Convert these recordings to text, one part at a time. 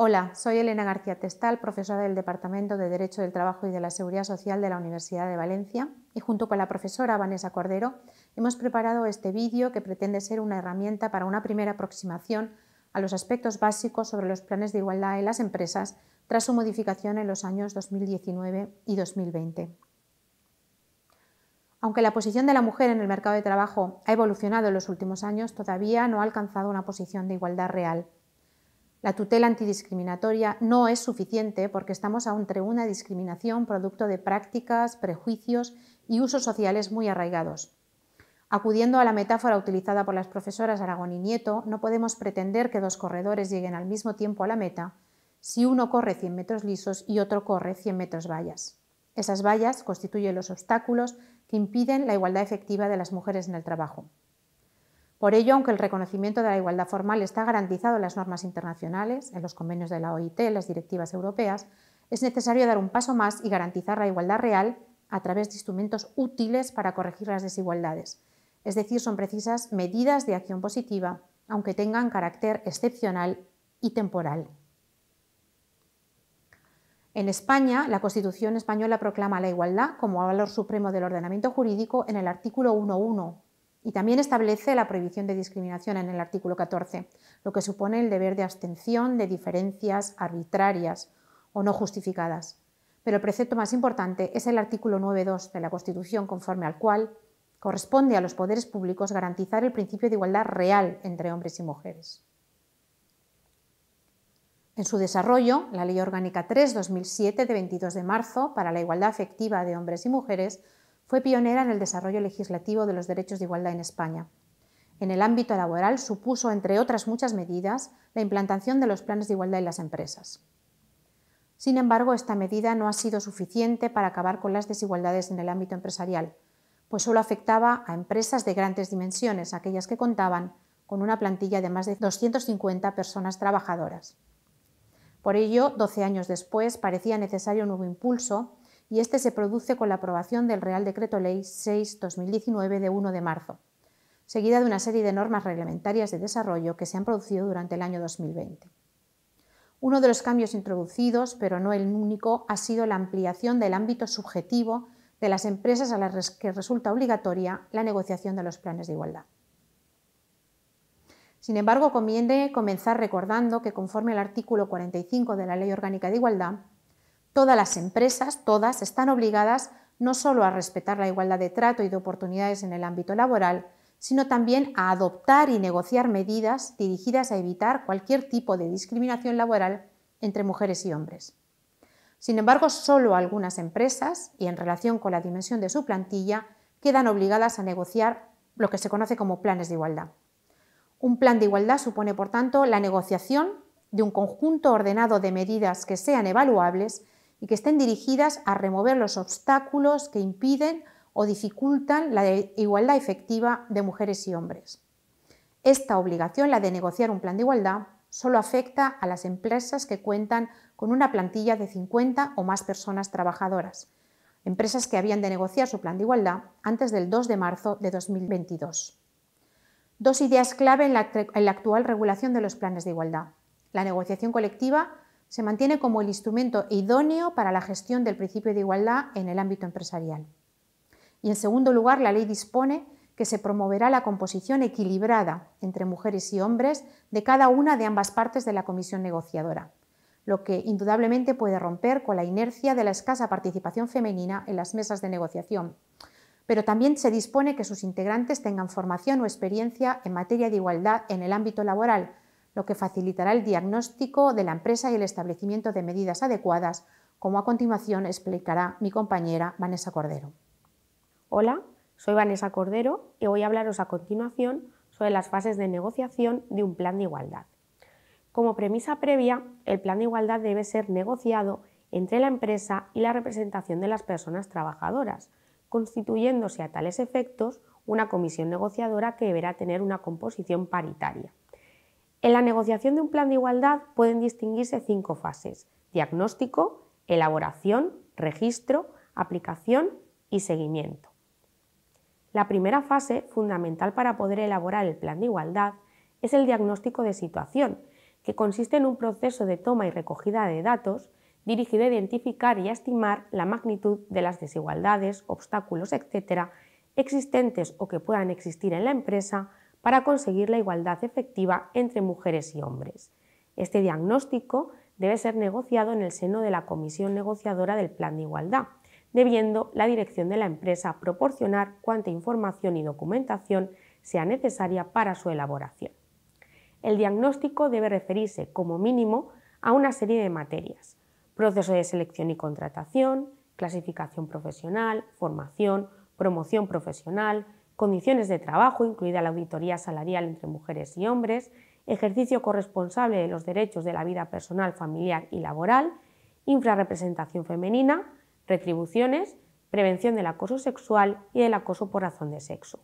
Hola, soy Elena García Testal, profesora del Departamento de Derecho del Trabajo y de la Seguridad Social de la Universidad de Valencia y junto con la profesora Vanessa Cordero hemos preparado este vídeo que pretende ser una herramienta para una primera aproximación a los aspectos básicos sobre los planes de igualdad en las empresas tras su modificación en los años 2019 y 2020. Aunque la posición de la mujer en el mercado de trabajo ha evolucionado en los últimos años, todavía no ha alcanzado una posición de igualdad real. La tutela antidiscriminatoria no es suficiente porque estamos aún entre una discriminación producto de prácticas, prejuicios y usos sociales muy arraigados. Acudiendo a la metáfora utilizada por las profesoras Aragón y Nieto, no podemos pretender que dos corredores lleguen al mismo tiempo a la meta si uno corre 100 metros lisos y otro corre 100 metros vallas. Esas vallas constituyen los obstáculos que impiden la igualdad efectiva de las mujeres en el trabajo. Por ello, aunque el reconocimiento de la igualdad formal está garantizado en las normas internacionales, en los convenios de la OIT, en las directivas europeas, es necesario dar un paso más y garantizar la igualdad real a través de instrumentos útiles para corregir las desigualdades. Es decir, son precisas medidas de acción positiva, aunque tengan carácter excepcional y temporal. En España, la Constitución española proclama la igualdad como valor supremo del ordenamiento jurídico en el artículo 1.1 y también establece la prohibición de discriminación en el artículo 14, lo que supone el deber de abstención de diferencias arbitrarias o no justificadas. Pero el precepto más importante es el artículo 9.2 de la Constitución, conforme al cual corresponde a los poderes públicos garantizar el principio de igualdad real entre hombres y mujeres. En su desarrollo, la Ley Orgánica 3-2007 de 22 de marzo para la igualdad efectiva de hombres y mujeres fue pionera en el desarrollo legislativo de los derechos de igualdad en España. En el ámbito laboral supuso, entre otras muchas medidas, la implantación de los planes de igualdad en las empresas. Sin embargo, esta medida no ha sido suficiente para acabar con las desigualdades en el ámbito empresarial, pues solo afectaba a empresas de grandes dimensiones, aquellas que contaban con una plantilla de más de 250 personas trabajadoras. Por ello, 12 años después, parecía necesario un nuevo impulso y este se produce con la aprobación del Real Decreto Ley 6-2019 de 1 de marzo, seguida de una serie de normas reglamentarias de desarrollo que se han producido durante el año 2020. Uno de los cambios introducidos, pero no el único, ha sido la ampliación del ámbito subjetivo de las empresas a las que resulta obligatoria la negociación de los planes de igualdad. Sin embargo, conviene comenzar recordando que conforme al artículo 45 de la Ley Orgánica de Igualdad, Todas las empresas, todas, están obligadas no solo a respetar la igualdad de trato y de oportunidades en el ámbito laboral, sino también a adoptar y negociar medidas dirigidas a evitar cualquier tipo de discriminación laboral entre mujeres y hombres. Sin embargo, solo algunas empresas, y en relación con la dimensión de su plantilla, quedan obligadas a negociar lo que se conoce como planes de igualdad. Un plan de igualdad supone, por tanto, la negociación de un conjunto ordenado de medidas que sean evaluables y que estén dirigidas a remover los obstáculos que impiden o dificultan la igualdad efectiva de mujeres y hombres. Esta obligación, la de negociar un plan de igualdad, solo afecta a las empresas que cuentan con una plantilla de 50 o más personas trabajadoras, empresas que habían de negociar su plan de igualdad antes del 2 de marzo de 2022. Dos ideas clave en la, en la actual regulación de los planes de igualdad. La negociación colectiva se mantiene como el instrumento idóneo para la gestión del principio de igualdad en el ámbito empresarial. Y en segundo lugar, la ley dispone que se promoverá la composición equilibrada entre mujeres y hombres de cada una de ambas partes de la comisión negociadora, lo que indudablemente puede romper con la inercia de la escasa participación femenina en las mesas de negociación. Pero también se dispone que sus integrantes tengan formación o experiencia en materia de igualdad en el ámbito laboral, lo que facilitará el diagnóstico de la empresa y el establecimiento de medidas adecuadas, como a continuación explicará mi compañera Vanessa Cordero. Hola, soy Vanessa Cordero y voy a hablaros a continuación sobre las fases de negociación de un plan de igualdad. Como premisa previa, el plan de igualdad debe ser negociado entre la empresa y la representación de las personas trabajadoras, constituyéndose a tales efectos una comisión negociadora que deberá tener una composición paritaria. En la negociación de un plan de igualdad pueden distinguirse cinco fases, diagnóstico, elaboración, registro, aplicación y seguimiento. La primera fase, fundamental para poder elaborar el plan de igualdad, es el diagnóstico de situación, que consiste en un proceso de toma y recogida de datos dirigido a identificar y estimar la magnitud de las desigualdades, obstáculos, etc., existentes o que puedan existir en la empresa para conseguir la igualdad efectiva entre mujeres y hombres. Este diagnóstico debe ser negociado en el seno de la Comisión Negociadora del Plan de Igualdad, debiendo la dirección de la empresa proporcionar cuanta información y documentación sea necesaria para su elaboración. El diagnóstico debe referirse, como mínimo, a una serie de materias, proceso de selección y contratación, clasificación profesional, formación, promoción profesional, condiciones de trabajo, incluida la auditoría salarial entre mujeres y hombres, ejercicio corresponsable de los derechos de la vida personal, familiar y laboral, infrarrepresentación femenina, retribuciones, prevención del acoso sexual y del acoso por razón de sexo.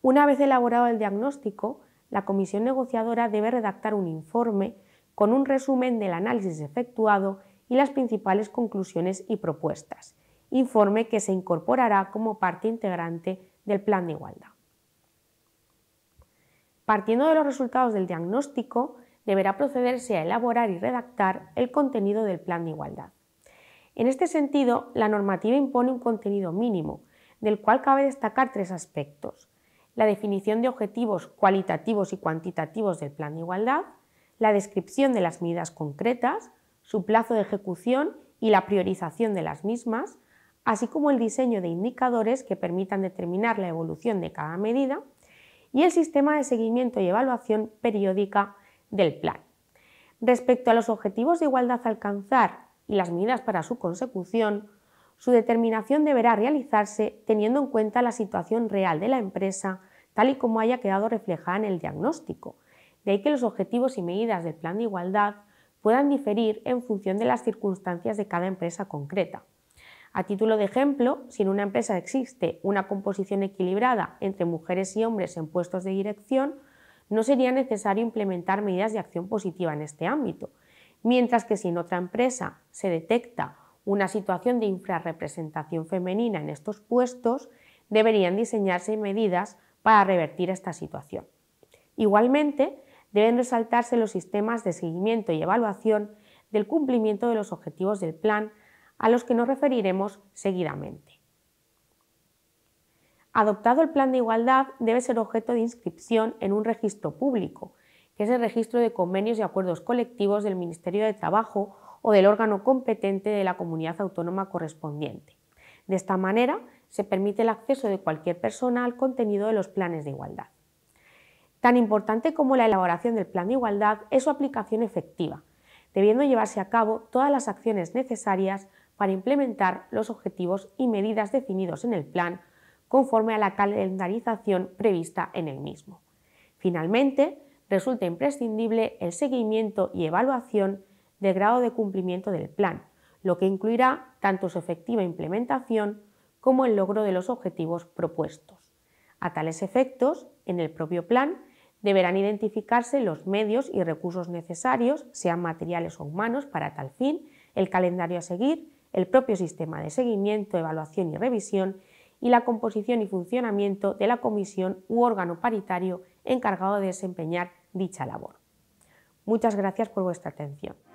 Una vez elaborado el diagnóstico, la comisión negociadora debe redactar un informe con un resumen del análisis efectuado y las principales conclusiones y propuestas, informe que se incorporará como parte integrante del plan de igualdad. Partiendo de los resultados del diagnóstico, deberá procederse a elaborar y redactar el contenido del plan de igualdad. En este sentido, la normativa impone un contenido mínimo, del cual cabe destacar tres aspectos. La definición de objetivos cualitativos y cuantitativos del plan de igualdad, la descripción de las medidas concretas, su plazo de ejecución y la priorización de las mismas, así como el diseño de indicadores que permitan determinar la evolución de cada medida y el sistema de seguimiento y evaluación periódica del plan. Respecto a los objetivos de igualdad a alcanzar y las medidas para su consecución, su determinación deberá realizarse teniendo en cuenta la situación real de la empresa, tal y como haya quedado reflejada en el diagnóstico. De ahí que los objetivos y medidas del plan de igualdad puedan diferir en función de las circunstancias de cada empresa concreta. A título de ejemplo, si en una empresa existe una composición equilibrada entre mujeres y hombres en puestos de dirección, no sería necesario implementar medidas de acción positiva en este ámbito, mientras que si en otra empresa se detecta una situación de infrarrepresentación femenina en estos puestos, deberían diseñarse medidas para revertir esta situación. Igualmente, deben resaltarse los sistemas de seguimiento y evaluación del cumplimiento de los objetivos del plan a los que nos referiremos seguidamente. Adoptado el plan de igualdad, debe ser objeto de inscripción en un registro público, que es el registro de convenios y acuerdos colectivos del Ministerio de Trabajo o del órgano competente de la comunidad autónoma correspondiente. De esta manera, se permite el acceso de cualquier persona al contenido de los planes de igualdad. Tan importante como la elaboración del plan de igualdad es su aplicación efectiva, debiendo llevarse a cabo todas las acciones necesarias para implementar los objetivos y medidas definidos en el plan conforme a la calendarización prevista en el mismo. Finalmente, resulta imprescindible el seguimiento y evaluación del grado de cumplimiento del plan, lo que incluirá tanto su efectiva implementación como el logro de los objetivos propuestos. A tales efectos, en el propio plan deberán identificarse los medios y recursos necesarios, sean materiales o humanos, para tal fin, el calendario a seguir el propio sistema de seguimiento, evaluación y revisión y la composición y funcionamiento de la comisión u órgano paritario encargado de desempeñar dicha labor. Muchas gracias por vuestra atención.